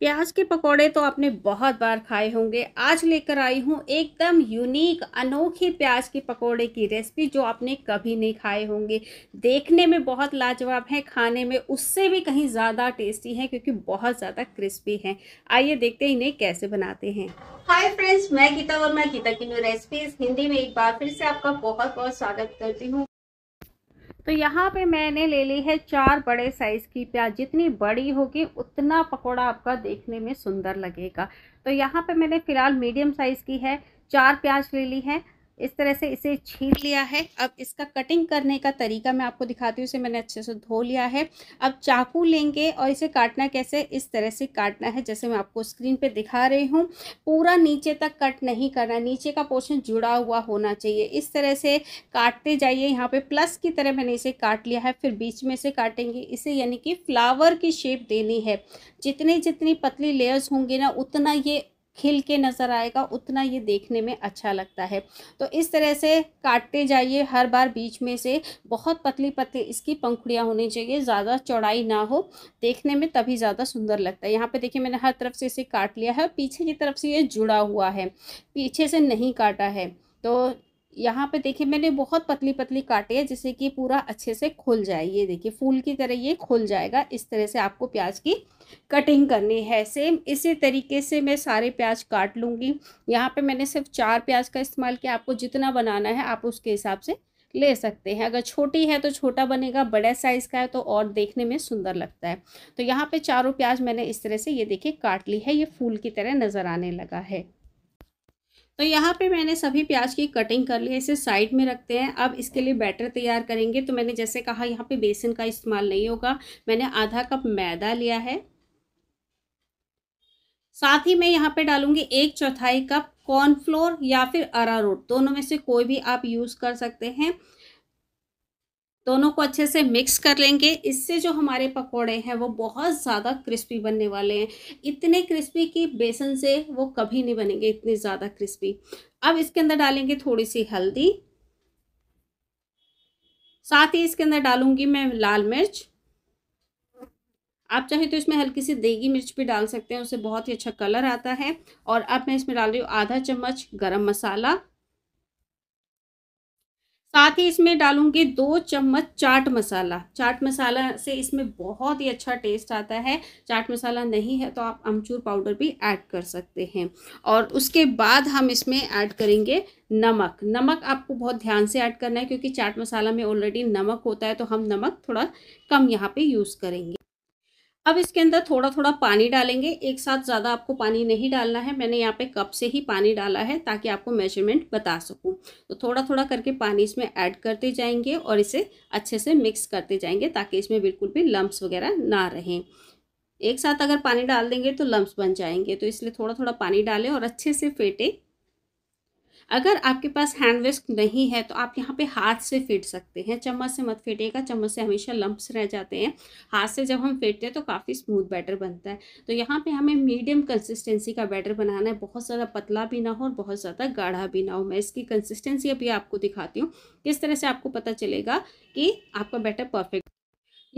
प्याज के पकोड़े तो आपने बहुत बार खाए होंगे आज लेकर आई हूँ एकदम यूनिक अनोखी प्याज के पकोड़े की रेसिपी जो आपने कभी नहीं खाए होंगे देखने में बहुत लाजवाब है खाने में उससे भी कहीं ज़्यादा टेस्टी है क्योंकि बहुत ज़्यादा क्रिस्पी है आइए देखते हैं इन्हें कैसे बनाते हैं हाय फ्रेंड्स मैं गीता और मैं गीता की न्यू रेसिपीज हिंदी में एक बार फिर से आपका बहुत बहुत स्वागत करती हूँ तो यहाँ पे मैंने ले ली है चार बड़े साइज़ की प्याज जितनी बड़ी होगी उतना पकोड़ा आपका देखने में सुंदर लगेगा तो यहाँ पे मैंने फ़िलहाल मीडियम साइज़ की है चार प्याज ले ली है इस तरह से इसे छीन लिया है अब इसका कटिंग करने का तरीका मैं आपको दिखाती हूँ इसे मैंने अच्छे से धो लिया है अब चाकू लेंगे और इसे काटना कैसे इस तरह से काटना है जैसे मैं आपको स्क्रीन पे दिखा रही हूँ पूरा नीचे तक कट नहीं करना नीचे का पोर्शन जुड़ा हुआ होना चाहिए इस तरह से काटते जाइए यहाँ पर प्लस की तरह मैंने इसे काट लिया है फिर बीच में से काटेंगे इसे यानी कि फ्लावर की शेप देनी है जितनी जितनी पतली लेयर्स होंगे ना उतना ये खिल के नज़र आएगा उतना ये देखने में अच्छा लगता है तो इस तरह से काटते जाइए हर बार बीच में से बहुत पतली पतली इसकी पंखुड़ियाँ होनी चाहिए ज़्यादा चौड़ाई ना हो देखने में तभी ज़्यादा सुंदर लगता है यहाँ पे देखिए मैंने हर तरफ से इसे काट लिया है पीछे की तरफ से ये जुड़ा हुआ है पीछे से नहीं काटा है तो यहाँ पे देखिए मैंने बहुत पतली पतली काटी है जिससे कि पूरा अच्छे से खुल जाए ये देखिए फूल की तरह ये खुल जाएगा इस तरह से आपको प्याज की कटिंग करनी है सेम इसी तरीके से मैं सारे प्याज काट लूँगी यहाँ पे मैंने सिर्फ चार प्याज का इस्तेमाल किया आपको जितना बनाना है आप उसके हिसाब से ले सकते हैं अगर छोटी है तो छोटा बनेगा बड़े साइज़ का है तो और देखने में सुंदर लगता है तो यहाँ पे चारों प्याज मैंने इस तरह से ये देखिए काट ली है ये फूल की तरह नज़र आने लगा है तो यहाँ पे मैंने सभी प्याज की कटिंग कर ली है इसे साइड में रखते हैं अब इसके लिए बैटर तैयार करेंगे तो मैंने जैसे कहा यहाँ पे बेसन का इस्तेमाल नहीं होगा मैंने आधा कप मैदा लिया है साथ ही मैं यहाँ पे डालूंगी एक चौथाई कप कॉर्नफ्लोर या फिर अरारोट दोनों में से कोई भी आप यूज़ कर सकते हैं दोनों को अच्छे से मिक्स कर लेंगे इससे जो हमारे पकोड़े हैं वो बहुत ज़्यादा क्रिस्पी बनने वाले हैं इतने क्रिस्पी कि बेसन से वो कभी नहीं बनेंगे इतने ज़्यादा क्रिस्पी अब इसके अंदर डालेंगे थोड़ी सी हल्दी साथ ही इसके अंदर डालूंगी मैं लाल मिर्च आप चाहे तो इसमें हल्की सी देगी मिर्च भी डाल सकते हैं उससे बहुत ही अच्छा कलर आता है और अब मैं इसमें डाल रही हूँ आधा चम्मच गरम मसाला साथ ही इसमें डालूंगी दो चम्मच चाट मसाला चाट मसाला से इसमें बहुत ही अच्छा टेस्ट आता है चाट मसाला नहीं है तो आप अमचूर पाउडर भी ऐड कर सकते हैं और उसके बाद हम इसमें ऐड करेंगे नमक नमक आपको बहुत ध्यान से ऐड करना है क्योंकि चाट मसाला में ऑलरेडी नमक होता है तो हम नमक थोड़ा कम यहाँ पे यूज़ करेंगे अब इसके अंदर थोड़ा थोड़ा पानी डालेंगे एक साथ ज़्यादा आपको पानी नहीं डालना है मैंने यहाँ पे कप से ही पानी डाला है ताकि आपको मेजरमेंट बता सकूँ तो थोड़ा थोड़ा करके पानी इसमें ऐड करते जाएंगे और इसे अच्छे से मिक्स करते जाएंगे ताकि इसमें बिल्कुल भी लम्ब्स वगैरह ना रहें एक साथ अगर पानी डाल देंगे तो लम्ब्स बन जाएंगे तो इसलिए थोड़ा थोड़ा पानी डालें और अच्छे से फेंटें अगर आपके पास हैंड वेस्क नहीं है तो आप यहाँ पे हाथ से फेंट सकते हैं चम्मच से मत फेंटेगा चम्मच से हमेशा लम्ब्स रह जाते हैं हाथ से जब हम फेंटते हैं तो काफ़ी स्मूथ बैटर बनता है तो यहाँ पे हमें मीडियम कंसिस्टेंसी का बैटर बनाना है बहुत ज़्यादा पतला भी ना हो और बहुत ज़्यादा गाढ़ा भी ना हो मैं इसकी कंसिस्टेंसी अभी आपको दिखाती हूँ किस तरह से आपको पता चलेगा कि आपका बैटर परफेक्ट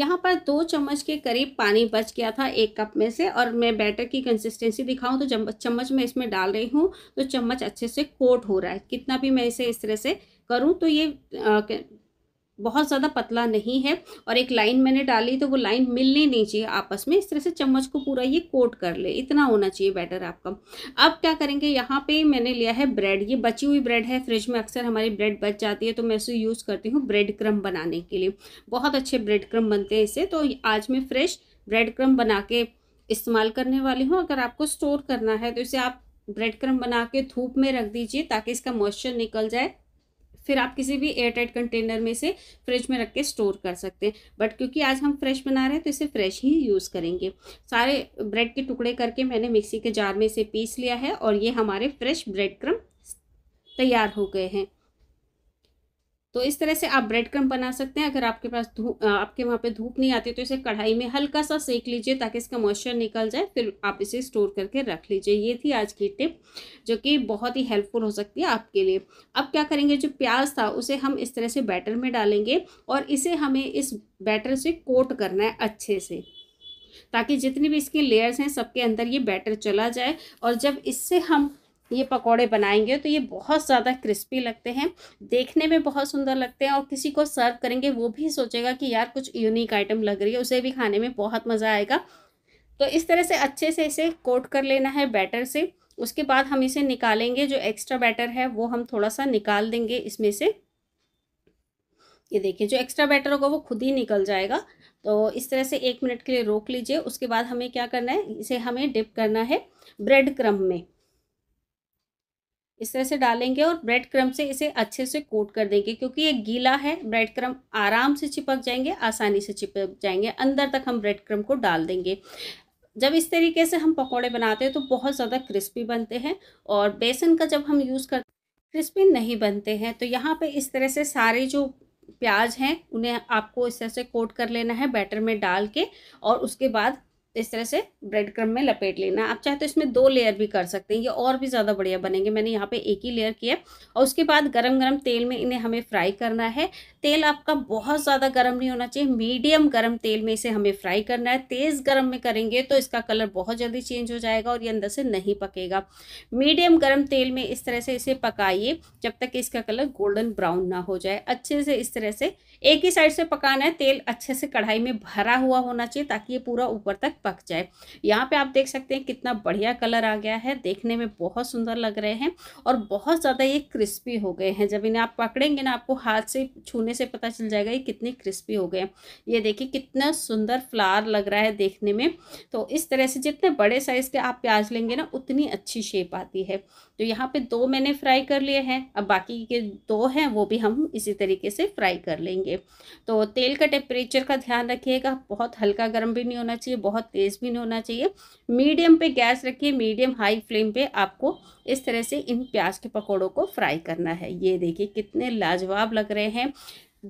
यहाँ पर दो चम्मच के करीब पानी बच गया था एक कप में से और मैं बैटर की कंसिस्टेंसी दिखाऊं तो चम्मच में इसमें डाल रही हूँ तो चम्मच अच्छे से कोट हो रहा है कितना भी मैं इसे इस तरह से करूँ तो ये बहुत ज़्यादा पतला नहीं है और एक लाइन मैंने डाली तो वो लाइन मिलनी नहीं चाहिए आपस में इस तरह से चम्मच को पूरा ये कोट कर ले इतना होना चाहिए बैटर आपका अब क्या करेंगे यहाँ पे मैंने लिया है ब्रेड ये बची हुई ब्रेड है फ्रिज में अक्सर हमारी ब्रेड बच जाती है तो मैं इसे यूज़ करती हूँ ब्रेड क्रम बनाने के लिए बहुत अच्छे ब्रेड क्रम बनते हैं इसे तो आज मैं फ्रेश ब्रेड क्रम बना के इस्तेमाल करने वाली हूँ अगर आपको स्टोर करना है तो इसे आप ब्रेड क्रम बना के धूप में रख दीजिए ताकि इसका मॉइस्चर निकल जाए फिर आप किसी भी एयर टाइट कंटेनर में से फ्रिज में रख के स्टोर कर सकते हैं बट क्योंकि आज हम फ्रेश बना रहे हैं तो इसे फ्रेश ही यूज़ करेंगे सारे ब्रेड के टुकड़े करके मैंने मिक्सी के जार में इसे पीस लिया है और ये हमारे फ्रेश ब्रेड क्रम तैयार हो गए हैं तो इस तरह से आप ब्रेड क्रम बना सकते हैं अगर आपके पास धूप आपके वहाँ पे धूप नहीं आती तो इसे कढ़ाई में हल्का सा सेक लीजिए ताकि इसका मॉइस्चर निकल जाए फिर आप इसे स्टोर करके रख लीजिए ये थी आज की टिप जो कि बहुत ही हेल्पफुल हो सकती है आपके लिए अब क्या करेंगे जो प्याज था उसे हम इस तरह से बैटर में डालेंगे और इसे हमें इस बैटर से कोट करना है अच्छे से ताकि जितनी भी इसके लेयर्स हैं सबके अंदर ये बैटर चला जाए और जब इससे हम ये पकौड़े बनाएंगे तो ये बहुत ज़्यादा क्रिस्पी लगते हैं देखने में बहुत सुंदर लगते हैं और किसी को सर्व करेंगे वो भी सोचेगा कि यार कुछ यूनिक आइटम लग रही है उसे भी खाने में बहुत मज़ा आएगा तो इस तरह से अच्छे से इसे कोट कर लेना है बैटर से उसके बाद हम इसे निकालेंगे जो एक्स्ट्रा बैटर है वो हम थोड़ा सा निकाल देंगे इसमें से ये देखिए जो एक्स्ट्रा बैटर होगा वो खुद ही निकल जाएगा तो इस तरह से एक मिनट के लिए रोक लीजिए उसके बाद हमें क्या करना है इसे हमें डिप करना है ब्रेड क्रम में इस तरह से डालेंगे और ब्रेड क्रम से इसे अच्छे से कोट कर देंगे क्योंकि ये गीला है ब्रेड क्रम आराम से चिपक जाएंगे आसानी से चिपक जाएंगे अंदर तक हम ब्रेड क्रम को डाल देंगे जब इस तरीके से हम पकौड़े बनाते हैं तो बहुत ज़्यादा क्रिस्पी बनते हैं और बेसन का जब हम यूज़ करते क्रिस्पी नहीं बनते हैं तो यहाँ पर इस तरह से सारे जो प्याज हैं उन्हें आपको इस तरह से कोट कर लेना है बैटर में डाल के और उसके बाद इस तरह से ब्रेड क्रम में लपेट लेना आप चाहे तो इसमें दो लेयर भी कर सकते हैं ये और भी ज़्यादा बढ़िया बनेंगे मैंने यहाँ पे एक ही लेयर किया और उसके बाद गरम गरम तेल में इन्हें हमें फ्राई करना है तेल आपका बहुत ज़्यादा गरम नहीं होना चाहिए मीडियम गरम तेल में इसे हमें फ्राई करना है तेज़ गर्म में करेंगे तो इसका कलर बहुत जल्दी चेंज हो जाएगा और ये अंदर से नहीं पकेगा मीडियम गर्म तेल में इस तरह से इसे पकाइए जब तक इसका कलर गोल्डन ब्राउन ना हो जाए अच्छे से इस तरह से एक ही साइड से पकाना है तेल अच्छे से कढ़ाई में भरा हुआ होना चाहिए ताकि ये पूरा ऊपर तक पक जाए यहाँ पे आप देख सकते हैं कितना बढ़िया कलर आ गया है देखने में बहुत सुंदर लग रहे हैं और बहुत ज़्यादा ये क्रिस्पी हो गए हैं जब इन्हें आप पकड़ेंगे ना आपको हाथ से छूने से पता चल जाएगा ये कितने क्रिस्पी हो गए ये देखिए कितना सुंदर फ्लावर लग रहा है देखने में तो इस तरह से जितने बड़े साइज़ के आप प्याज लेंगे ना उतनी अच्छी शेप आती है तो यहाँ पे दो मैंने फ्राई कर लिए हैं अब बाकी के दो हैं वो भी हम इसी तरीके से फ्राई कर लेंगे तो तेल का टेम्परेचर का ध्यान रखिएगा बहुत हल्का गर्म भी नहीं होना चाहिए बहुत तेज़ भी नहीं होना चाहिए मीडियम पे गैस रखिए मीडियम हाई फ्लेम पे आपको इस तरह से इन प्याज के पकौड़ों को फ्राई करना है ये देखिए कितने लाजवाब लग रहे हैं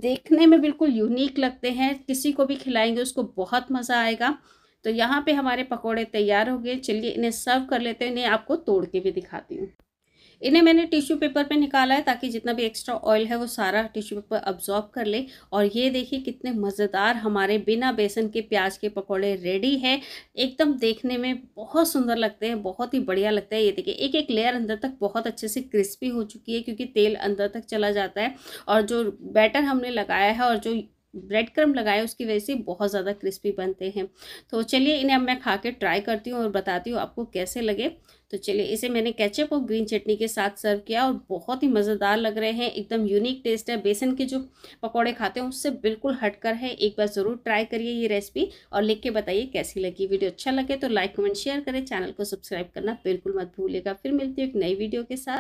देखने में बिल्कुल यूनिक लगते हैं किसी को भी खिलाएंगे उसको बहुत मज़ा आएगा तो यहाँ पे हमारे पकोड़े तैयार हो गए चलिए इन्हें सर्व कर लेते हैं इन्हें आपको तोड़ के भी दिखाती हूँ इन्हें मैंने टिश्यू पेपर पे निकाला है ताकि जितना भी एक्स्ट्रा ऑयल है वो सारा टिश्यू पेपर अब्जॉर्ब कर ले और ये देखिए कितने मज़ेदार हमारे बिना बेसन के प्याज के पकौड़े रेडी है एकदम देखने में बहुत सुंदर लगते हैं बहुत ही बढ़िया लगता है ये देखिए एक एक लेयर अंदर तक बहुत अच्छे से क्रिस्पी हो चुकी है क्योंकि तेल अंदर तक चला जाता है और जो बैटर हमने लगाया है और जो ब्रेड क्रम लगाए उसकी वजह से बहुत ज़्यादा क्रिस्पी बनते हैं तो चलिए इन्हें अब मैं खा के ट्राई करती हूँ और बताती हूँ आपको कैसे लगे तो चलिए इसे मैंने केचप और ग्रीन चटनी के साथ सर्व किया और बहुत ही मज़ेदार लग रहे हैं एकदम यूनिक टेस्ट है बेसन के जो पकौड़े खाते हैं उससे बिल्कुल हटकर है एक बार ज़रूर ट्राई करिए ये रेसिपी और लिख के बताइए कैसी लगी वीडियो अच्छा लगे तो लाइक कमेंट शेयर करें चैनल को सब्सक्राइब करना बिल्कुल मत भूलेगा फिर मिलती हूँ एक नई वीडियो के साथ